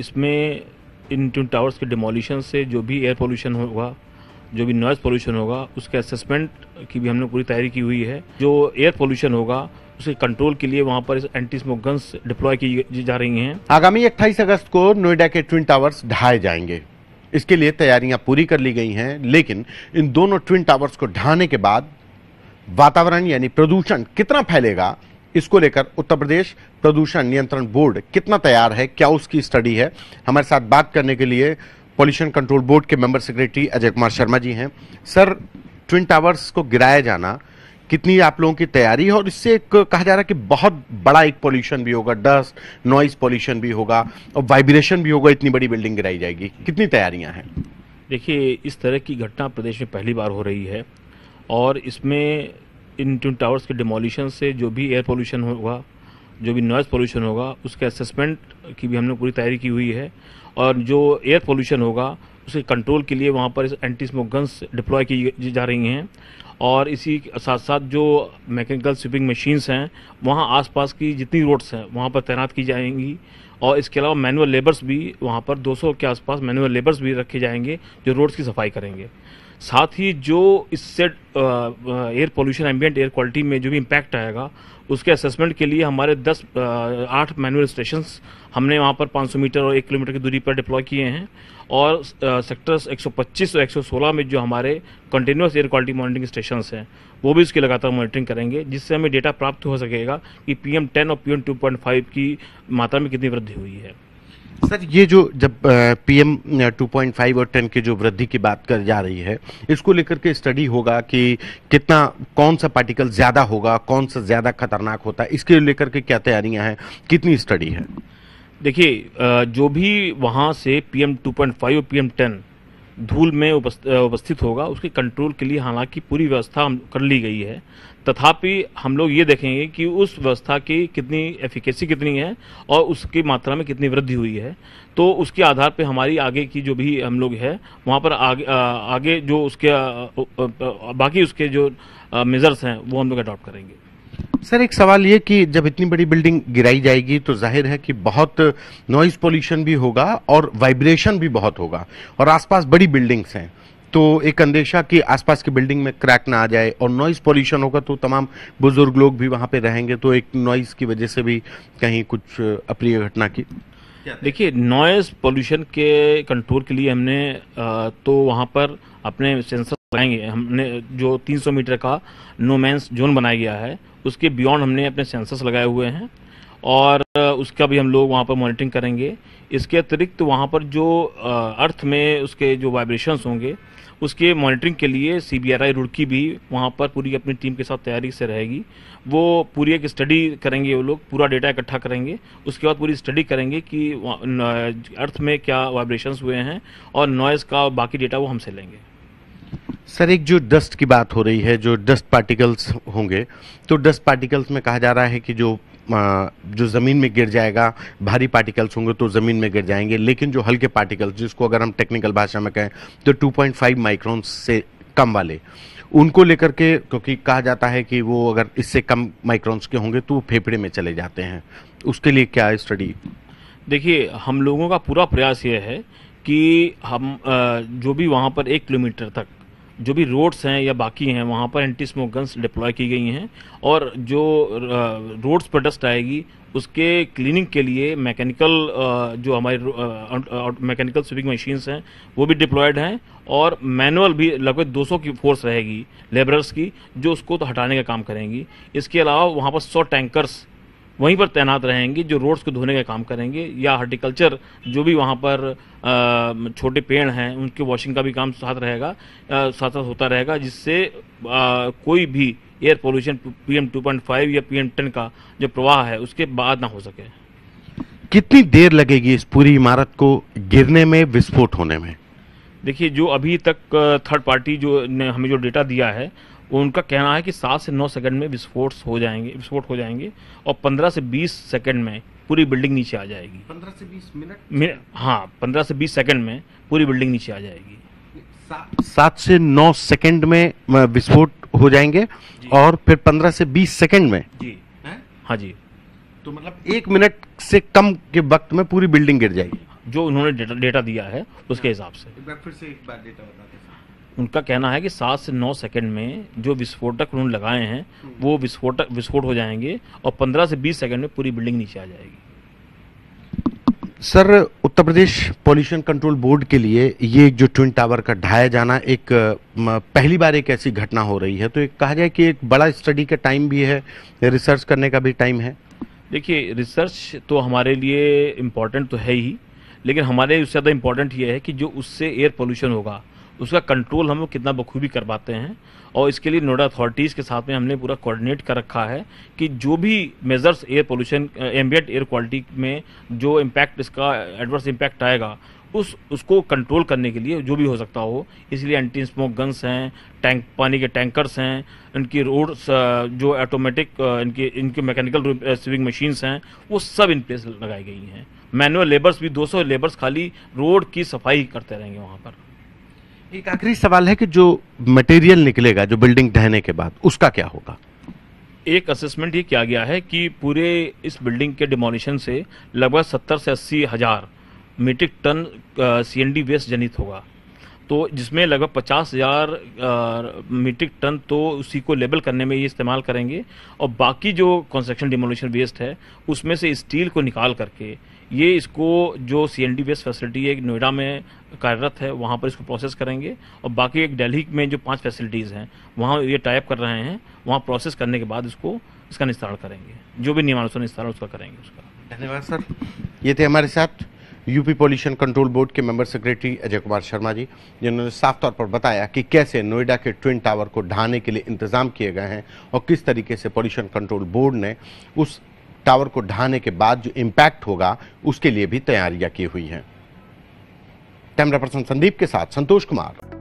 इसमें इन twin towers के डिमोलिशन से जो भी एयर पोल्यूशन होगा जो भी नॉइज़ पोल्यूशन होगा उसके असेसमेंट की भी हमने पूरी तैयारी की हुई है जो एयर पोल्यूशन होगा उसके कंट्रोल के लिए वहां पर एंटी स्मोक गन्स डिप्लॉय की जा रही हैं। आगामी 28 अगस्त को नोएडा के ट्विन टावर्स ढाए जाएंगे इसके लिए तैयारियां पूरी कर ली गई हैं लेकिन इन दोनों ट्विन टावर्स को ढाने के बाद वातावरण यानी प्रदूषण कितना फैलेगा इसको लेकर उत्तर प्रदेश प्रदूषण नियंत्रण बोर्ड कितना तैयार है क्या उसकी स्टडी है हमारे साथ बात करने के लिए पॉल्यूशन कंट्रोल बोर्ड के मेंबर सेक्रेटरी अजय कुमार शर्मा जी हैं सर ट्विन टावर्स को गिराया जाना कितनी आप लोगों की तैयारी है और इससे एक कहा जा रहा है कि बहुत बड़ा एक पॉल्यूशन भी होगा डस्ट नॉइज पॉल्यूशन भी होगा और वाइब्रेशन भी होगा इतनी बड़ी बिल्डिंग गिराई जाएगी कितनी तैयारियां हैं देखिए इस तरह की घटना प्रदेश में पहली बार हो रही है और इसमें इन ट्यून टावर्स के डिमोलिशन से जो भी एयर पोल्यूशन होगा जो भी नॉइज़ पोल्यूशन होगा उसके असेसमेंट की भी हमने पूरी तैयारी की हुई है और जो एयर पोल्यूशन होगा उसके कंट्रोल के लिए वहाँ पर एंटी स्मोक गन्स डिप्लॉय की जा रही हैं और इसी साथ साथ जो मैकेनिकल स्वीपिंग मशीन्स हैं वहाँ आसपास की जितनी रोड्स हैं वहाँ पर तैनात की जाएंगी और इसके अलावा मैनुअल लेबर्स भी वहाँ पर 200 के आसपास मैनुअल लेबर्स भी रखे जाएंगे जो रोड्स की सफाई करेंगे साथ ही जो इससे air pollution ambient air quality में जो भी इम्पैक्ट आएगा उसके असेसमेंट के लिए हमारे दस आठ मैनुअल स्टेशन हमने वहाँ पर 500 मीटर और एक किलोमीटर की दूरी पर डिप्लॉय किए हैं और सेक्टर्स 125 और एक में जो हमारे continuous air quality monitoring station हैं वो भी उसकी लगातार मॉनिटरिंग करेंगे जिससे हमें डेटा प्राप्त हो सकेगा कि पी एम टेन और P M two point five की मात्रा में कितनी वृद्धि हुई है सर ये जो जब पीएम 2.5 और 10 की जो वृद्धि की बात कर जा रही है इसको लेकर के स्टडी होगा कि कितना कौन सा पार्टिकल ज़्यादा होगा कौन सा ज़्यादा खतरनाक होता है इसके लेकर के क्या तैयारियां हैं कितनी स्टडी है देखिए जो भी वहाँ से पीएम 2.5 और पीएम 10 धूल में उपस्थित होगा उसके कंट्रोल के लिए हालांकि पूरी व्यवस्था कर ली गई है तथापि हम लोग ये देखेंगे कि उस व्यवस्था की कितनी एफिकेसी कितनी है और उसकी मात्रा में कितनी वृद्धि हुई है तो उसके आधार पर हमारी आगे की जो भी हम लोग है वहाँ पर आगे, आगे जो उसके बाकी उसके जो मेज़र्स हैं वो हम लोग अडॉप्ट करेंगे सर एक सवाल ये कि जब इतनी बड़ी बिल्डिंग गिराई जाएगी तो जाहिर है कि बहुत नॉइज पोल्यूशन भी होगा और वाइब्रेशन भी बहुत होगा और आसपास बड़ी बिल्डिंग्स हैं तो एक अंदेशा कि आसपास की बिल्डिंग में क्रैक ना आ जाए और नॉइज़ पोल्यूशन होगा तो तमाम बुज़ुर्ग लोग भी वहां पे रहेंगे तो एक नॉइज़ की वजह से भी कहीं कुछ अप्रिय घटना की देखिए नॉइज़ पॉल्यूशन के कंट्रोल के लिए हमने तो वहाँ पर अपने सेंसर बनाएंगे हमने जो 300 मीटर का नोमैंस जोन बनाया गया है उसके बियॉन्ड हमने अपने सेंसर्स लगाए हुए हैं और उसका भी हम लोग वहाँ पर मॉनिटरिंग करेंगे इसके अतिरिक्त वहाँ पर जो अर्थ में उसके जो वाइब्रेशंस होंगे उसके मॉनिटरिंग के लिए C B R I Roorkee भी वहाँ पर पूरी अपनी टीम के साथ तैयारी से रहेगी वो पूरी एक स्टडी करेंगे वो लोग पूरा डेटा इकट्ठा करेंगे उसके बाद पूरी स्टडी करेंगे कि अर्थ में क्या वाइब्रेशंस हुए हैं और नॉइज़ का बाकी डेटा वो हमसे लेंगे सर एक जो डस्ट की बात हो रही है जो डस्ट पार्टिकल्स होंगे तो डस्ट पार्टिकल्स में कहा जा रहा है कि जो जो ज़मीन में गिर जाएगा भारी पार्टिकल्स होंगे तो ज़मीन में गिर जाएंगे लेकिन जो हल्के पार्टिकल्स जिसको अगर हम टेक्निकल भाषा में कहें तो 2.5 माइक्रोन से कम वाले उनको लेकर के क्योंकि कहा जाता है कि वो अगर इससे कम माइक्रोन्स के होंगे तो वो फेफड़े में चले जाते हैं उसके लिए क्या स्टडी देखिए हम लोगों का पूरा प्रयास ये है कि हम जो भी वहाँ पर एक किलोमीटर तक जो भी रोड्स हैं या बाकी हैं वहाँ पर एंटी स्मोक गन्स डिप्लॉय की गई हैं और जो रोड्स पर डस्ट आएगी उसके क्लीनिंग के लिए मैकेनिकल जो हमारी मैकेनिकल स्वीपिंग मशीन्स हैं वो भी डिप्लॉयड हैं और मैनुअल भी लगभग 200 की फोर्स रहेगी लेबरर्स की जो उसको तो हटाने का काम करेंगी इसके अलावा वहाँ पर 100 टैंकर्स वहीं पर तैनात रहेंगे जो रोड्स को धोने का काम करेंगे या हॉर्टिकल्चर जो भी वहाँ पर छोटे पेड़ हैं उनके वॉशिंग का भी काम साथ रहेगा साथ साथ होता रहेगा जिससे कोई भी एयर पोल्यूशन पीएम 2.5 या पीएम 10 का जो प्रवाह है उसके बाद ना हो सके कितनी देर लगेगी इस पूरी इमारत को गिरने में विस्फोट होने में देखिए जो अभी तक थर्ड पार्टी जो ने हमें जो डेटा दिया है उनका कहना है कि सात से नौ सेकंड में विस्फोट हो जाएंगे विस्फोट हो जाएंगे और पंद्रह से बीस सेकंड में पूरी बिल्डिंग नीचे आ जाएगी पंद्रह से बीस मिनट हाँ पंद्रह से बीस सेकंड में पूरी बिल्डिंग नीचे आ जाएगी सात से नौ सेकंड में विस्फोट हो जाएंगे और फिर पंद्रह से बीस सेकंड में जी हाँ जी तो मतलब एक मिनट से कम के वक्त में पूरी बिल्डिंग गिर जाएगी जो उन्होंने डेटा दिया है उसके हाँ। हिसाब से एक बार फिर से एक बार डेटा बताते उनका कहना है कि सात से नौ सेकंड में जो विस्फोटक उन्होंने लगाए हैं वो विस्फोटक विस्फोट हो जाएंगे और पंद्रह से बीस सेकंड में पूरी बिल्डिंग नीचे आ जाएगी sir Uttar Pradesh pollution control board के लिए ये जो ट्विन टावर का ढाया जाना एक पहली बार एक ऐसी घटना हो रही है तो एक कहा जाए कि एक बड़ा स्टडी का टाइम भी है रिसर्च करने का भी टाइम है देखिए रिसर्च तो हमारे लिए इम्पोर्टेंट तो है ही लेकिन हमारे उससे ज़्यादा इम्पोर्टेंट ये है कि जो उससे एयर पोल्यूशन होगा उसका कंट्रोल हम लोग कितना बखूबी कर पाते हैं और इसके लिए नोडल अथॉरिटीज़ के साथ में हमने पूरा कोऑर्डिनेट कर रखा है कि जो भी measures air pollution ambient air quality में जो इम्पैक्ट इसका एडवर्स इम्पैक्ट आएगा उस उसको कंट्रोल करने के लिए जो भी हो सकता हो इसलिए एंटी स्मोक गन्स हैं टैंक पानी के टैंकर्स हैं इनकी रोड eh, जो ऑटोमेटिक eh, इनके इनके मैकेनिकल स्विंग मशीन्स हैं वो सब इन प्लेस लगाई गई हैं मैनुअल लेबर्स भी 200 लेबर्स खाली रोड की सफाई करते रहेंगे वहाँ पर एक आखिरी सवाल है कि जो मटेरियल निकलेगा जो बिल्डिंग ढहने के बाद उसका क्या होगा एक असेसमेंट ये किया गया है कि पूरे इस बिल्डिंग के डिमोलिशन से लगभग सत्तर से अस्सी हजार metric ton C and D waste जनित होगा तो जिसमें लगभग पचास हज़ार मीट्रिक टन तो उसी को लेबल करने में ये इस्तेमाल करेंगे और बाकी जो कंस्ट्रक्शन डिमोलिशन वेस्ट है उसमें से स्टील को निकाल करके ये इसको जो C and D waste facility है नोएडा में कार्यरत है वहाँ पर इसको प्रोसेस करेंगे और बाकी एक दिल्ली में जो पांच फैसिलिटीज़ हैं वहाँ ये टाइप कर रहे हैं वहाँ प्रोसेस करने के बाद इसको इसका निस्तारण करेंगे जो भी नियमानुसार निस्तारण उसका करेंगे उसका धन्यवाद सर ये थे हमारे साथ यूपी पॉल्यूशन कंट्रोल बोर्ड के मेंबर सेक्रेटरी अजय कुमार शर्मा जी जिन्होंने साफ तौर पर बताया कि कैसे नोएडा के ट्विन टावर को ढहाने के लिए इंतजाम किए गए हैं और किस तरीके से पॉल्यूशन कंट्रोल बोर्ड ने उस टावर को ढहाने के बाद जो इम्पैक्ट होगा उसके लिए भी तैयारियां की हुई हैं कैमरा पर्सन संदीप के साथ संतोष कुमार